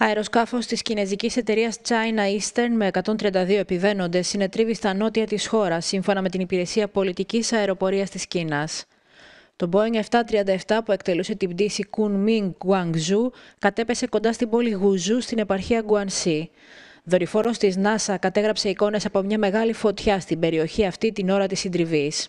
Αεροσκάφος της κινέζικης εταιρείας China Eastern με 132 επιβαίνοντες συνετρίβει στα νότια της χώρας, σύμφωνα με την Υπηρεσία Πολιτικής Αεροπορίας της Κίνας. Το Boeing 737 που εκτελούσε την πτήση Kunming Guangzhou κατέπεσε κοντά στην πόλη Γουζού στην επαρχία Guangxi. Δορυφόρος της NASA κατέγραψε εικόνες από μια μεγάλη φωτιά στην περιοχή αυτή την ώρα της συντριβής.